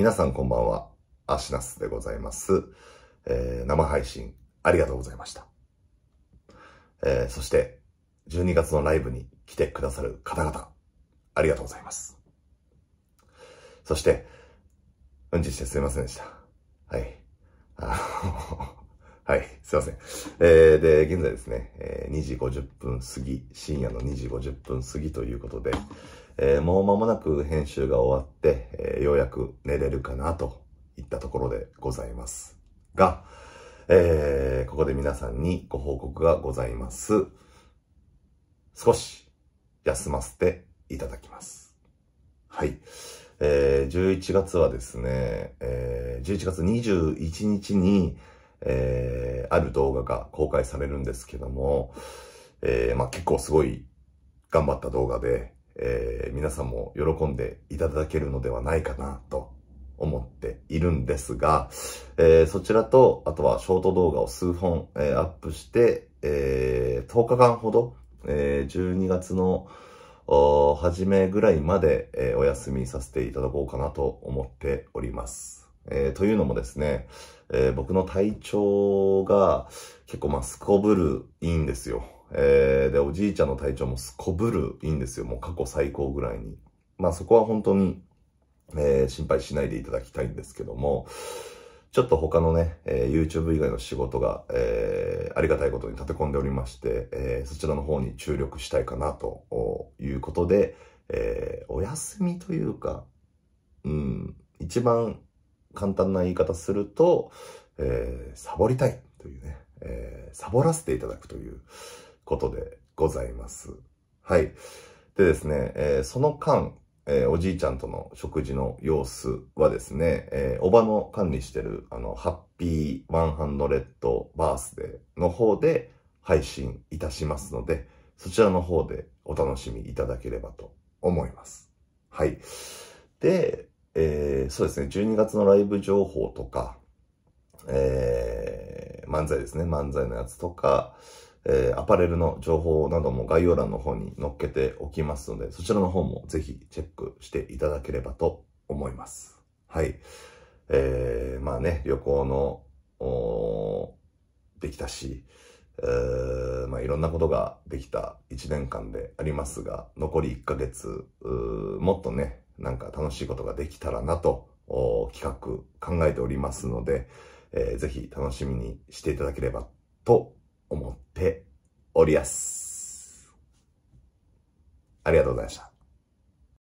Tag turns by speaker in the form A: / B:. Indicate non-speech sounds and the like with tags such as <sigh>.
A: 皆さんこんばんは。アシナスでございます。えー、生配信ありがとうございました。えー、そして、12月のライブに来てくださる方々、ありがとうございます。そして、うんちしてすいませんでした。はい。あの <laughs> はい、すいません。えー、で、現在ですね、えー、2時50分過ぎ、深夜の2時50分過ぎということで、えー、もう間もなく編集が終わって、えー、ようやく寝れるかなといったところでございます。が、えー、ここで皆さんにご報告がございます。少し休ませていただきます。はい。えー、11月はですね、えー、11月21日に、えー、ある動画が公開されるんですけども、えー、まあ、結構すごい頑張った動画で、えー、皆さんも喜んでいただけるのではないかなと思っているんですが、えー、そちらと、あとはショート動画を数本、えー、アップして、え10日間ほど、え12月の初めぐらいまで、えお休みさせていただこうかなと思っております。えというのもですね、え僕の体調が結構まあすこぶるいいんですよ。えー、で、おじいちゃんの体調もすこぶるいいんですよ。もう過去最高ぐらいに。まあそこは本当に、えー、心配しないでいただきたいんですけども、ちょっと他のね、えー、YouTube 以外の仕事が、えー、ありがたいことに立て込んでおりまして、えー、そちらの方に注力したいかなということで、えー、お休みというか、うん、一番簡単な言い方すると、えー、サボりたいというね、えー、サボらせていただくという、ことでございます。はい。でですね、えー、その間、えー、おじいちゃんとの食事の様子はですね、えー、おばの管理してる、あの、ハッピーワンハンドレッドバースデーの方で配信いたしますので、そちらの方でお楽しみいただければと思います。はい。で、えー、そうですね、12月のライブ情報とか、えー、漫才ですね、漫才のやつとか、えー、アパレルの情報なども概要欄の方に載っけておきますので、そちらの方もぜひチェックしていただければと思います。はい。えー、まあね、旅行の、おできたし、えー、まあいろんなことができた1年間でありますが、残り1ヶ月、もっとね、なんか楽しいことができたらなと、企画考えておりますので、えー、ぜひ楽しみにしていただければと思っておりやす。ありがとうございました。